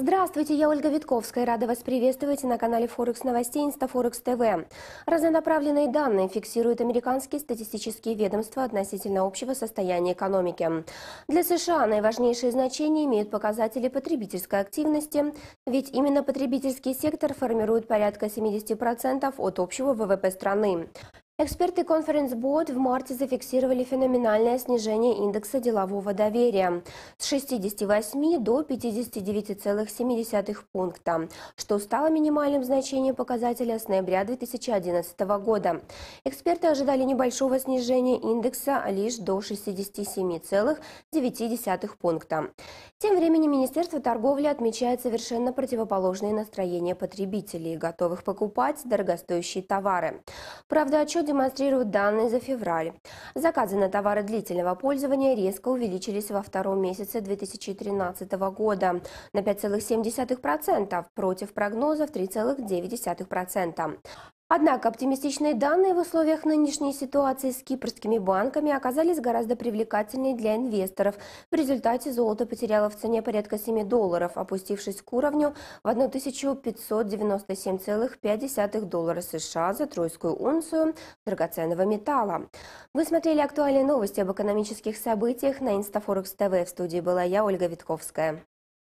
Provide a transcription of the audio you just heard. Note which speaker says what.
Speaker 1: Здравствуйте, я Ольга Витковская. Рада вас приветствовать на канале Форекс Новостей Инстафорекс ТВ. Разнонаправленные данные фиксируют американские статистические ведомства относительно общего состояния экономики. Для США наиважнейшее значение имеют показатели потребительской активности, ведь именно потребительский сектор формирует порядка 70% от общего ВВП страны. Эксперты конференц Board в марте зафиксировали феноменальное снижение индекса делового доверия с 68 до 59,7 пункта, что стало минимальным значением показателя с ноября 2011 года. Эксперты ожидали небольшого снижения индекса лишь до 67,9 пункта. Тем временем Министерство торговли отмечает совершенно противоположные настроения потребителей, готовых покупать дорогостоящие товары. Правда, отчет демонстрируют данные за февраль. Заказы на товары длительного пользования резко увеличились во втором месяце 2013 года на 5,7% против прогнозов 3,9%. Однако оптимистичные данные в условиях нынешней ситуации с кипрскими банками оказались гораздо привлекательнее для инвесторов. В результате золото потеряло в цене порядка 7 долларов, опустившись к уровню в 1597,5 доллара США за тройскую унцию драгоценного металла. Вы смотрели актуальные новости об экономических событиях на Инстафорекс ТВ. В студии была я, Ольга Витковская.